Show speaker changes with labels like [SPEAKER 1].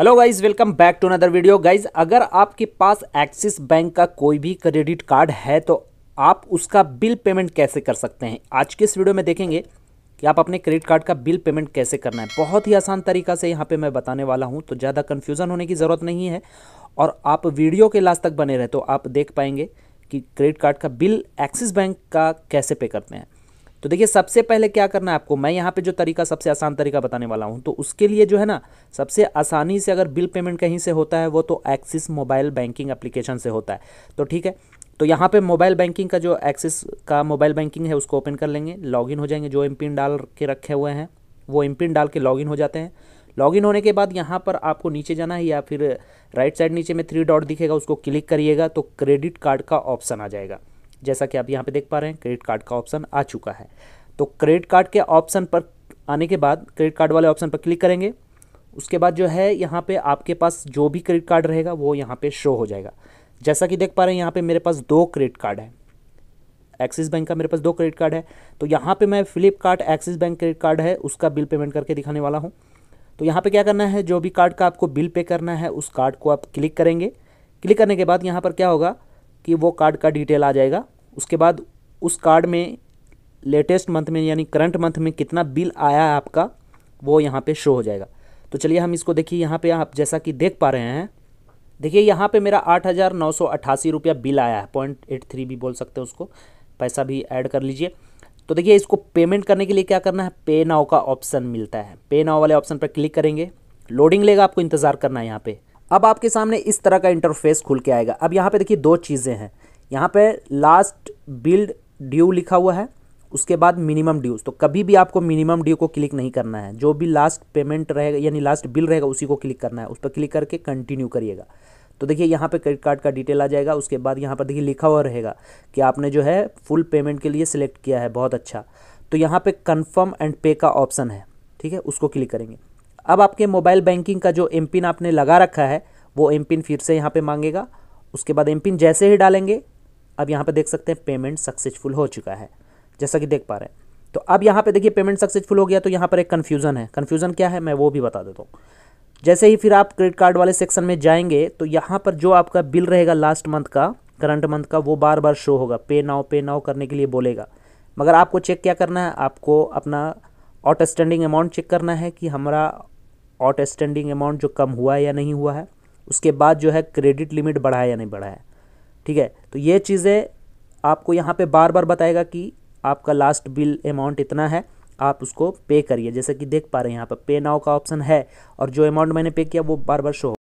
[SPEAKER 1] hello guys welcome back to another video guys अगर आपके पास axis Bank का कोई भी क्रेडिट कार्ड है तो आप उसका बिल पेमेंट कैसे कर सकते हैं आज के इस वीडियो में देखेंगे कि आप अपने क्रेडिट कार्ड का बिल पेमेंट कैसे करना है बहुत ही आसान तरीका से यहाँ पे मैं बताने वाला हूँ तो ज़्यादा कन्फ्यूज़न होने की ज़रूरत नहीं है और आप वीडियो के लास्ट तक बने रहे तो आप देख पाएंगे कि क्रेडिट कार्ड का बिल एक्सिस बैंक का कैसे पे करते हैं तो देखिए सबसे पहले क्या करना है आपको मैं यहाँ पे जो तरीका सबसे आसान तरीका बताने वाला हूँ तो उसके लिए जो है ना सबसे आसानी से अगर बिल पेमेंट कहीं से होता है वो तो एक्सिस मोबाइल बैंकिंग एप्लीकेशन से होता है तो ठीक है तो यहाँ पे मोबाइल बैंकिंग का जो एक्सिस का मोबाइल बैंकिंग है उसको ओपन कर लेंगे लॉगिन हो जाएंगे जो एम डाल के रखे हुए हैं वो एम डाल के लॉगिन हो जाते हैं लॉगिन होने के बाद यहाँ पर आपको नीचे जाना है या फिर राइट साइड नीचे में थ्री डॉट दिखेगा उसको क्लिक करिएगा तो क्रेडिट कार्ड का ऑप्शन आ जाएगा जैसा कि आप यहाँ पे देख पा रहे हैं क्रेडिट कार्ड का ऑप्शन आ चुका है तो क्रेडिट कार्ड के ऑप्शन पर आने के बाद क्रेडिट कार्ड वाले ऑप्शन पर क्लिक करेंगे उसके बाद जो है यहाँ पे आपके पास जो भी क्रेडिट कार्ड रहेगा वो यहाँ पे शो हो जाएगा जैसा कि देख पा रहे हैं यहाँ पे मेरे पास दो क्रेडिट कार्ड है एक्सिस बैंक का मेरे पास दो क्रेडिट कार्ड है तो यहाँ पे मैं Flipkart Axis Bank credit card है उसका बिल पेमेंट करके दिखाने वाला हूँ तो यहाँ पे क्या करना है जो भी कार्ड का आपको बिल पे करना है उस कार्ड को आप क्लिक करेंगे क्लिक करने के बाद यहाँ पर क्या होगा कि वो कार्ड का डिटेल आ जाएगा उसके बाद उस कार्ड में लेटेस्ट मंथ में यानी करंट मंथ में कितना बिल आया है आपका वो यहाँ पे शो हो जाएगा तो चलिए हम इसको देखिए यहाँ पे आप जैसा कि देख पा रहे हैं देखिए यहाँ पे मेरा आठ हज़ार नौ सौ अट्ठासी रुपया बिल आया है पॉइंट एट थ्री भी बोल सकते हैं उसको पैसा भी ऐड कर लीजिए तो देखिए इसको पेमेंट करने के लिए क्या करना है पे नाव का ऑप्शन मिलता है पे नाव वाले ऑप्शन पर क्लिक करेंगे लोडिंग लेगा आपको इंतज़ार करना है यहाँ पर अब आपके सामने इस तरह का इंटरफेस खुल के आएगा अब यहाँ पे देखिए दो चीज़ें हैं यहाँ पे लास्ट बिल्ड ड्यू लिखा हुआ है उसके बाद मिनिमम ड्यूज तो कभी भी आपको मिनिमम ड्यू को क्लिक नहीं करना है जो भी लास्ट पेमेंट रहेगा यानी लास्ट बिल रहेगा उसी को क्लिक करना है उस पर क्लिक करके कंटिन्यू करिएगा तो देखिए यहाँ पे क्रेडिट कार्ड का डिटेल आ जाएगा उसके बाद यहाँ पर देखिए लिखा हुआ रहेगा कि आपने जो है फुल पेमेंट के लिए सिलेक्ट किया है बहुत अच्छा तो यहाँ पे कंफर्म एंड पे का ऑप्शन है ठीक है उसको क्लिक करेंगे अब आपके मोबाइल बैंकिंग का जो एम पिन आपने लगा रखा है वो एम पिन फिर से यहाँ पे मांगेगा उसके बाद एम पिन जैसे ही डालेंगे अब यहाँ पे देख सकते हैं पेमेंट सक्सेसफुल हो चुका है जैसा कि देख पा रहे हैं तो अब यहाँ पे देखिए पेमेंट सक्सेसफुल हो गया तो यहाँ पर एक कन्फ्यूज़न है कन्फ्यूज़न क्या है मैं वो भी बता देता हूँ जैसे ही फिर आप क्रेडिट कार्ड वाले सेक्शन में जाएंगे तो यहाँ पर जो आपका बिल रहेगा लास्ट मंथ का करंट मंथ का वो बार बार शो होगा पे नाव पे नाव करने के लिए बोलेगा मगर आपको चेक क्या करना है आपको अपना आउटस्टैंडिंग अमाउंट चेक करना है कि हमारा आउटस्टैंडिंग अमाउंट जो कम हुआ है या नहीं हुआ है उसके बाद जो है क्रेडिट लिमिट बढ़ा है या नहीं बढ़ा है ठीक है तो ये चीज़ें आपको यहाँ पे बार बार बताएगा कि आपका लास्ट बिल अमाउंट इतना है आप उसको पे करिए जैसे कि देख पा रहे हैं यहाँ पर पे नाव का ऑप्शन है और जो अमाउंट मैंने पे किया वो बार बार शो